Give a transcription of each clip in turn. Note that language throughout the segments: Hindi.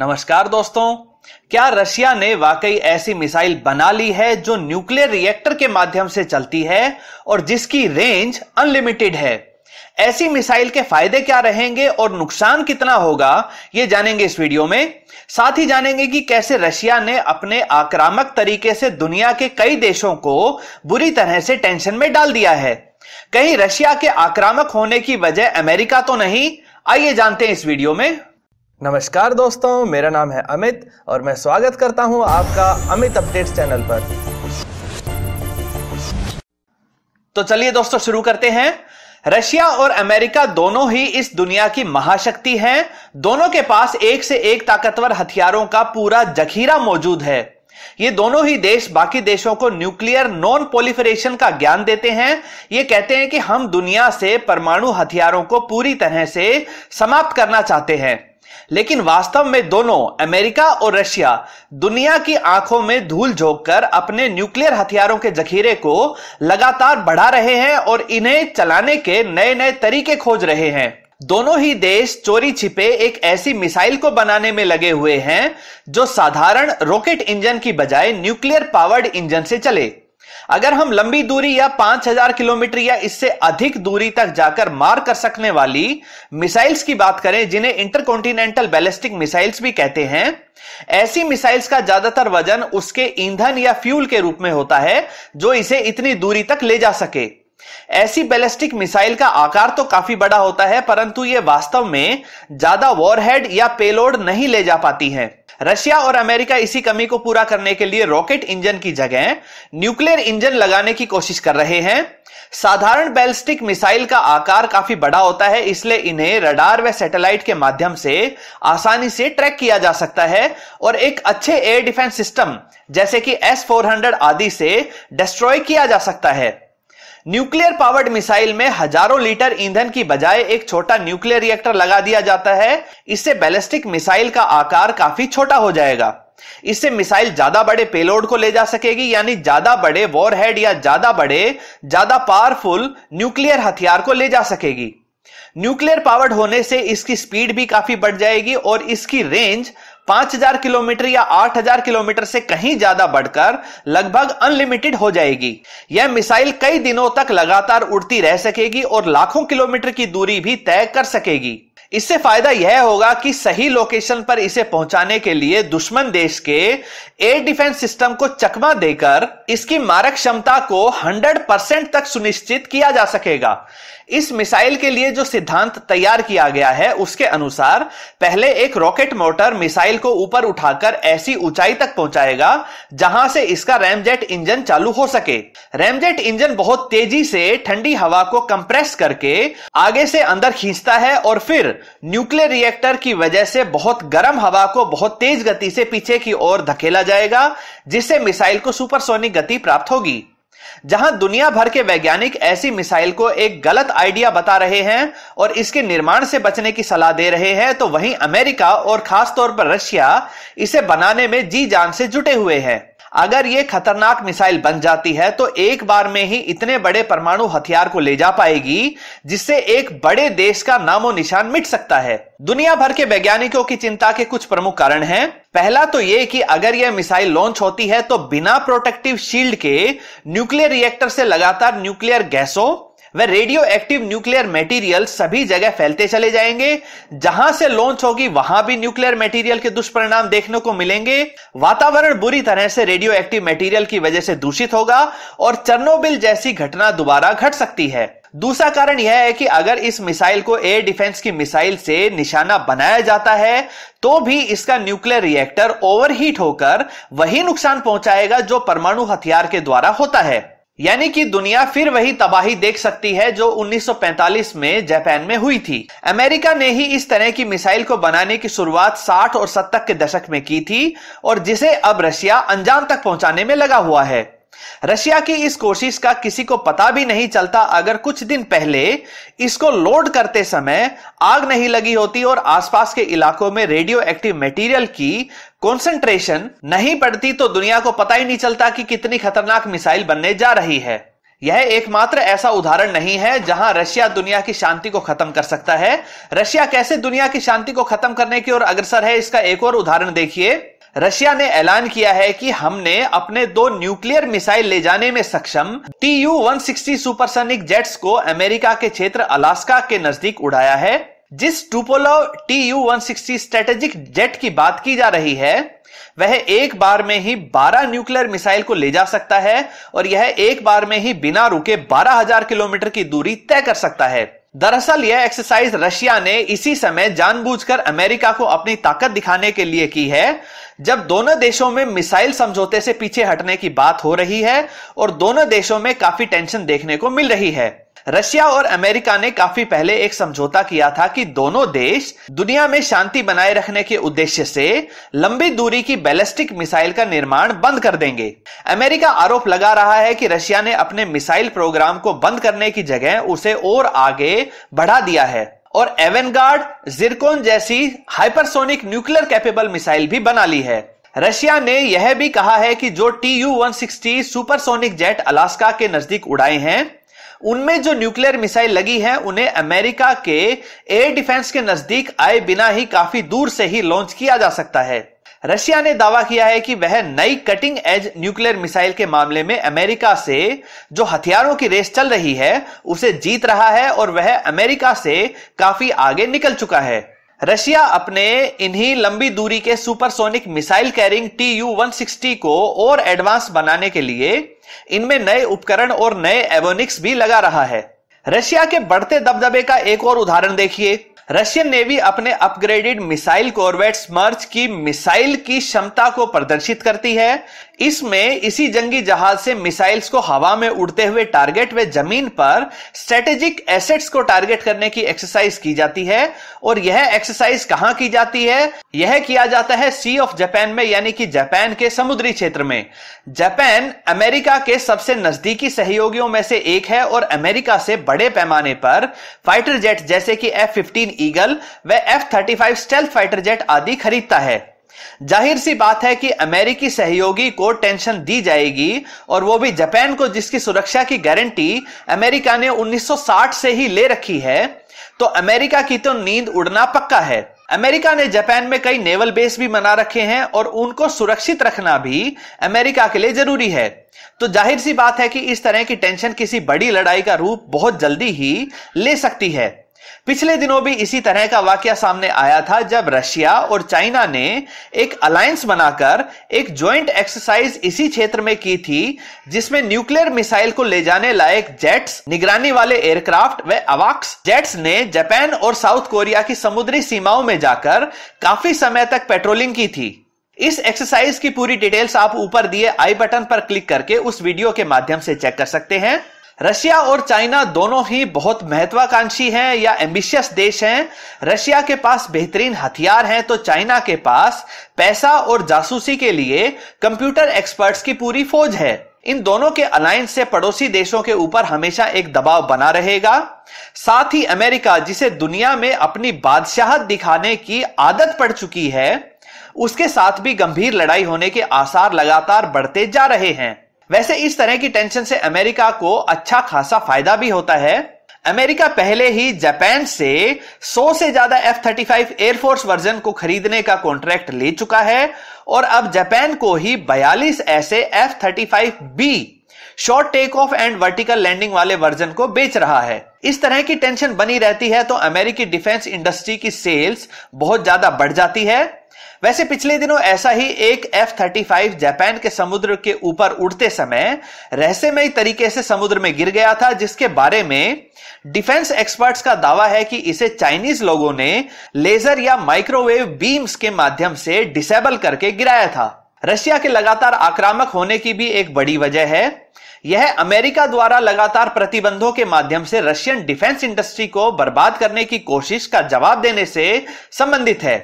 नमस्कार दोस्तों क्या रशिया ने वाकई ऐसी मिसाइल बना ली है जो न्यूक्लियर रिएक्टर के माध्यम से चलती है और जिसकी रेंज अनलिमिटेड है ऐसी मिसाइल के फायदे क्या रहेंगे और नुकसान कितना होगा ये जानेंगे इस वीडियो में साथ ही जानेंगे कि कैसे रशिया ने अपने आक्रामक तरीके से दुनिया के कई देशों को बुरी तरह से टेंशन में डाल दिया है कहीं रशिया के आक्रामक होने की वजह अमेरिका तो नहीं आइए जानते हैं इस वीडियो में नमस्कार दोस्तों मेरा नाम है अमित और मैं स्वागत करता हूं आपका अमित अपडेट्स चैनल पर तो चलिए दोस्तों शुरू करते हैं रशिया और अमेरिका दोनों ही इस दुनिया की महाशक्ति हैं दोनों के पास एक से एक ताकतवर हथियारों का पूरा जखीरा मौजूद है ये दोनों ही देश बाकी देशों को न्यूक्लियर नॉन पोलिफरेशन का ज्ञान देते हैं ये कहते हैं कि हम दुनिया से परमाणु हथियारों को पूरी तरह से समाप्त करना चाहते हैं लेकिन वास्तव में दोनों अमेरिका और रशिया दुनिया की आंखों में धूल झोंककर अपने न्यूक्लियर हथियारों के जखीरे को लगातार बढ़ा रहे हैं और इन्हें चलाने के नए नए तरीके खोज रहे हैं दोनों ही देश चोरी छिपे एक ऐसी मिसाइल को बनाने में लगे हुए हैं जो साधारण रॉकेट इंजन की बजाय न्यूक्लियर पावर्ड इंजन से चले अगर हम लंबी दूरी या 5000 किलोमीटर या इससे अधिक दूरी तक जाकर मार कर सकने वाली मिसाइल्स की बात करें जिन्हें इंटरकॉन्टिनेंटल बैलिस्टिक मिसाइल्स भी कहते हैं ऐसी मिसाइल्स का ज्यादातर वजन उसके ईंधन या फ्यूल के रूप में होता है जो इसे इतनी दूरी तक ले जा सके ऐसी बैलिस्टिक मिसाइल का आकार तो काफी बड़ा होता है परंतु यह वास्तव में ज्यादा वॉरहेड या पेलोड नहीं ले जा पाती है रशिया और अमेरिका इसी कमी को पूरा करने के लिए रॉकेट इंजन की जगह न्यूक्लियर इंजन लगाने की कोशिश कर रहे हैं साधारण बैलिस्टिक मिसाइल का आकार काफी बड़ा होता है इसलिए इन्हें रडार व सैटेलाइट के माध्यम से आसानी से ट्रैक किया जा सकता है और एक अच्छे एयर डिफेंस सिस्टम जैसे कि एस 400 आदि से डिस्ट्रॉय किया जा सकता है न्यूक्लियर पावर्ड मिसाइल में हजारों लीटर ईंधन की बजाय एक छोटा न्यूक्लियर रिएक्टर लगा दिया जाता है इससे बैलिस्टिक मिसाइल का आकार काफी छोटा हो जाएगा इससे मिसाइल ज्यादा बड़े पेलोड को ले जा सकेगी यानी ज्यादा बड़े वॉरहेड या ज्यादा बड़े ज्यादा पावरफुल न्यूक्लियर हथियार को ले जा सकेगी न्यूक्लियर पावर्ड होने से इसकी स्पीड भी काफी बढ़ जाएगी और इसकी रेंज 5000 किलोमीटर या 8000 किलोमीटर से कहीं ज्यादा बढ़कर लगभग अनलिमिटेड हो जाएगी यह मिसाइल कई दिनों तक लगातार उड़ती रह सकेगी और लाखों किलोमीटर की दूरी भी तय कर सकेगी इससे फायदा यह होगा कि सही लोकेशन पर इसे पहुंचाने के लिए दुश्मन देश के एयर डिफेंस सिस्टम को चकमा देकर इसकी मारक क्षमता को 100 परसेंट तक सुनिश्चित किया जा सकेगा इस मिसाइल के लिए जो सिद्धांत तैयार किया गया है उसके अनुसार पहले एक रॉकेट मोटर मिसाइल को ऊपर उठाकर ऐसी ऊंचाई तक पहुंचाएगा जहां से इसका रैमजेट इंजन चालू हो सके रैमजेट इंजन बहुत तेजी से ठंडी हवा को कंप्रेस करके आगे से अंदर खींचता है और फिर न्यूक्लियर रिएक्टर की वजह से बहुत गर्म हवा को बहुत तेज गति से पीछे की ओर धकेला जाएगा जिससे मिसाइल को सुपरसोनिक गति प्राप्त होगी जहां दुनिया भर के वैज्ञानिक ऐसी मिसाइल को एक गलत आइडिया बता रहे हैं और इसके निर्माण से बचने की सलाह दे रहे हैं तो वहीं अमेरिका और खासतौर पर रशिया इसे बनाने में जी जान से जुटे हुए हैं अगर ये खतरनाक मिसाइल बन जाती है तो एक बार में ही इतने बड़े परमाणु हथियार को ले जा पाएगी जिससे एक बड़े देश का नामो निशान मिट सकता है दुनिया भर के वैज्ञानिकों की चिंता के कुछ प्रमुख कारण हैं पहला तो यह कि अगर यह मिसाइल लॉन्च होती है तो बिना प्रोटेक्टिव शील्ड के न्यूक्लियर रिएक्टर से लगातार न्यूक्लियर गैसों व रेडियो एक्टिव न्यूक्लियर मटेरियल सभी जगह फैलते चले जाएंगे जहां से लॉन्च होगी वहां भी न्यूक्लियर मटेरियल के दुष्परिणाम देखने को मिलेंगे वातावरण बुरी तरह से रेडियो एक्टिव मटेरियल की वजह से दूषित होगा और चरनोबिल जैसी घटना दोबारा घट सकती है दूसरा कारण यह है कि अगर इस मिसाइल को एयर डिफेंस की मिसाइल से निशाना बनाया जाता है तो भी इसका न्यूक्लियर रिएक्टर ओवरहीट होकर वही नुकसान पहुंचाएगा जो परमाणु हथियार के द्वारा होता है यानी कि दुनिया फिर वही तबाही देख सकती है जो 1945 में जापान में हुई थी अमेरिका ने ही इस तरह की मिसाइल को बनाने की शुरुआत 60 और 70 के दशक में की थी और जिसे अब रशिया अंजाम तक पहुंचाने में लगा हुआ है रशिया की इस कोशिश का किसी को पता भी नहीं चलता अगर कुछ दिन पहले इसको लोड करते समय आग नहीं लगी होती और आसपास के इलाकों में रेडियो एक्टिव मटेरियल की कॉन्सेंट्रेशन नहीं पड़ती तो दुनिया को पता ही नहीं चलता कि कितनी खतरनाक मिसाइल बनने जा रही है यह एकमात्र ऐसा उदाहरण नहीं है जहां रशिया दुनिया की शांति को खत्म कर सकता है रशिया कैसे दुनिया की शांति को खत्म करने की ओर अग्रसर है इसका एक और उदाहरण देखिए रशिया ने ऐलान किया है कि हमने अपने दो न्यूक्लियर मिसाइल ले जाने में सक्षम T U one supersonic jets को अमेरिका के क्षेत्र अलास्का के नजदीक उड़ाया है जिस Tupolev T U one strategic jet की बात की जा रही है वह एक बार में ही 12 न्यूक्लियर मिसाइल को ले जा सकता है और यह एक बार में ही बिना रुके 12000 किलोमीटर की दूरी तय कर सकता है दरअसल यह एक्सरसाइज रशिया ने इसी समय जानबूझकर अमेरिका को अपनी ताकत दिखाने के लिए की है जब दोनों देशों में मिसाइल समझौते से पीछे हटने की बात हो रही है और दोनों देशों में काफी टेंशन देखने को मिल रही है रशिया और अमेरिका ने काफी पहले एक समझौता किया था कि दोनों देश दुनिया में शांति बनाए रखने के उद्देश्य से लंबी दूरी की बैलिस्टिक मिसाइल का निर्माण बंद कर देंगे अमेरिका आरोप लगा रहा है कि रशिया ने अपने मिसाइल प्रोग्राम को बंद करने की जगह उसे और आगे बढ़ा दिया है और एवेनगार्ड जिरकोन जैसी हाइपरसोनिक न्यूक्लियर कैपेबल मिसाइल भी बना ली है रशिया ने यह भी कहा है कि जो T U one sixty supersonic jet Alaska के नजदीक उड़ाए हैं उनमें जो न्यूक्लियर मिसाइल लगी है उन्हें अमेरिका के एयर डिफेंस के नजदीक आए बिना ही काफी दूर से ही लॉन्च किया जा सकता है रशिया ने दावा किया है कि वह नई कटिंग एज न्यूक्लियर मिसाइल के मामले में अमेरिका से जो हथियारों की रेस चल रही है उसे जीत रहा है और वह अमेरिका से काफी आगे निकल चुका है रशिया अपने इन्हीं लंबी दूरी के supersonic missile carrying T U one को और एडवांस बनाने के लिए इनमें नए उपकरण और नए एवोनिक्स भी लगा रहा है रशिया के बढ़ते दबदबे का एक और उदाहरण देखिए रशियन नेवी अपने अपग्रेडेड मिसाइल कॉर्वेट स्मर्च की मिसाइल की क्षमता को प्रदर्शित करती है इसमें इसी जंगी जहाज से मिसाइल्स को हवा में उड़ते हुए टारगेट व जमीन पर स्ट्रेटेजिक एसेट्स को टारगेट करने की एक्सरसाइज की जाती है और यह एक्सरसाइज कहां की जाती है यह किया जाता है सी ऑफ जापान में यानी कि जापान के समुद्री क्षेत्र में जापान अमेरिका के सबसे नजदीकी सहयोगियों में से एक है और अमेरिका से बड़े पैमाने पर फाइटर जेट जैसे कि एफ फिफ्टीन ईगल व F thirty five stealth fighter jet आदि खरीदता है जाहिर सी बात है कि अमेरिकी सहयोगी को टेंशन दी जाएगी और वो भी जापान को जिसकी सुरक्षा की गारंटी अमेरिका ने 1960 से ही ले रखी है तो अमेरिका की तो नींद उड़ना पक्का है अमेरिका ने जापान में कई नेवल बेस भी बना रखे हैं और उनको सुरक्षित रखना भी अमेरिका के लिए जरूरी है तो जाहिर सी बात है कि इस तरह की टेंशन किसी बड़ी लड़ाई का रूप बहुत जल्दी ही ले सकती है पिछले दिनों भी इसी तरह का वाक्य सामने आया था जब रशिया और चाइना ने एक अलायंस बनाकर एक ज्वाइंट एक्सरसाइज इसी क्षेत्र में की थी जिसमें न्यूक्लियर मिसाइल को ले जाने लायक जेट्स निगरानी वाले एयरक्राफ्ट व अवाक्स जेट्स ने जापान और साउथ कोरिया की समुद्री सीमाओं में जाकर काफी समय तक पेट्रोलिंग की थी इस एक्सरसाइज की पूरी डिटेल्स आप ऊपर दिए आई बटन पर क्लिक करके उस वीडियो के माध्यम से चेक कर सकते हैं रशिया और चाइना दोनों ही बहुत महत्वाकांक्षी हैं या एम्बिशियस देश हैं रशिया के पास बेहतरीन हथियार हैं तो चाइना के पास पैसा और जासूसी के लिए कंप्यूटर एक्सपर्ट्स की पूरी फौज है इन दोनों के अलायंस से पड़ोसी देशों के ऊपर हमेशा एक दबाव बना रहेगा साथ ही अमेरिका जिसे दुनिया में अपनी बादशाहत दिखाने की आदत पड़ चुकी है उसके साथ भी गंभीर लड़ाई होने के आसार लगातार बढ़ते जा रहे हैं वैसे इस तरह की टेंशन से अमेरिका को अच्छा खासा फायदा भी होता है अमेरिका पहले ही जापान से 100 से ज्यादा F thirty five air force version को खरीदने का कॉन्ट्रैक्ट ले चुका है और अब जापान को ही 42 ऐसे F thirty five B short take off and vertical landing वाले वर्जन को बेच रहा है इस तरह की टेंशन बनी रहती है तो अमेरिकी डिफेंस इंडस्ट्री की सेल्स बहुत ज्यादा बढ़ जाती है वैसे पिछले दिनों ऐसा ही एक एफ थर्टी फाइव जापान के समुद्र के ऊपर उड़ते समय रहस्यमय तरीके से समुद्र में गिर गया था जिसके बारे में डिफेंस एक्सपर्ट्स का दावा है कि इसे चाइनीज लोगों ने लेजर या माइक्रोवेव बीम्स के माध्यम से डिसेबल करके गिराया था रशिया के लगातार आक्रामक होने की भी एक बड़ी वजह है यह अमेरिका द्वारा लगातार प्रतिबंधों के माध्यम से रशियन डिफेंस इंडस्ट्री को बर्बाद करने की कोशिश का जवाब देने से संबंधित है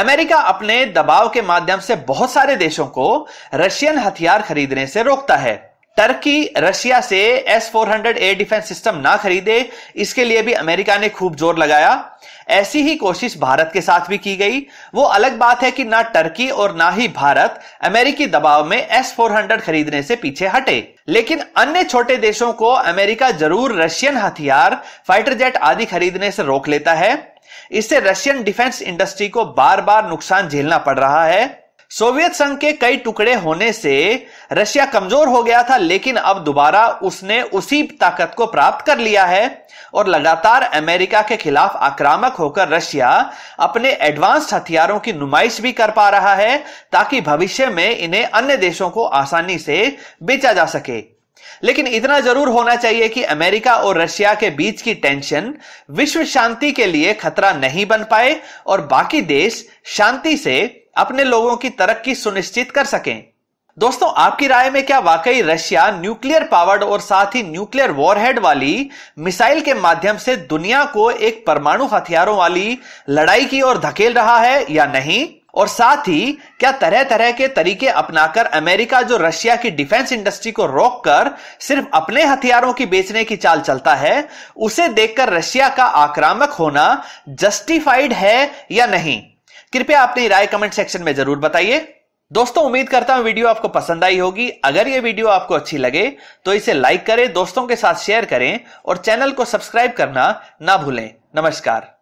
अमेरिका अपने दबाव के माध्यम से बहुत सारे देशों को रशियन हथियार खरीदने से रोकता है टर्की रशिया से S four hundred air defence system ना खरीदे इसके लिए भी अमेरिका ने खूब जोर लगाया ऐसी ही कोशिश भारत के साथ भी की गई वो अलग बात है कि ना टर्की और ना ही भारत अमेरिकी दबाव में एस फोर हंड्रेड खरीदने से पीछे हटे लेकिन अन्य छोटे देशों को अमेरिका जरूर रशियन हथियार फाइटर जेट आदि खरीदने से रोक लेता है इससे रशियन डिफेंस इंडस्ट्री को बार बार नुकसान झेलना पड़ रहा है सोवियत संघ के कई टुकड़े होने से रशिया कमजोर हो गया था लेकिन अब दोबारा उसने उसी ताकत को प्राप्त कर लिया है और लगातार अमेरिका के खिलाफ आक्रामक होकर रशिया अपने एडवांस हथियारों की नुमाइश भी कर पा रहा है ताकि भविष्य में इन्हें अन्य देशों को आसानी से बेचा जा सके लेकिन इतना जरूर होना चाहिए कि अमेरिका और रशिया के बीच की टेंशन विश्व शांति के लिए खतरा नहीं बन पाए और बाकी देश शांति से अपने लोगों की तरक्की सुनिश्चित कर सकें दोस्तों आपकी राय में क्या वाकई रशिया न्यूक्लियर पावर्ड और साथ ही न्यूक्लियर वॉरहेड वाली मिसाइल के माध्यम से दुनिया को एक परमाणु हथियारों वाली लड़ाई की ओर धकेल रहा है या नहीं और साथ ही क्या तरह तरह के तरीके अपनाकर अमेरिका जो रशिया की डिफेंस इंडस्ट्री को रोककर सिर्फ अपने हथियारों की बेचने की चाल चलता है उसे देखकर रशिया का आक्रामक होना जस्टिफाइड है या नहीं कृपया अपनी राय कमेंट सेक्शन में जरूर बताइए दोस्तों उम्मीद करता हूं वीडियो आपको पसंद आई होगी अगर ये वीडियो आपको अच्छी लगे तो इसे लाइक करें दोस्तों के साथ शेयर करें और चैनल को सब्सक्राइब करना ना भूलें नमस्कार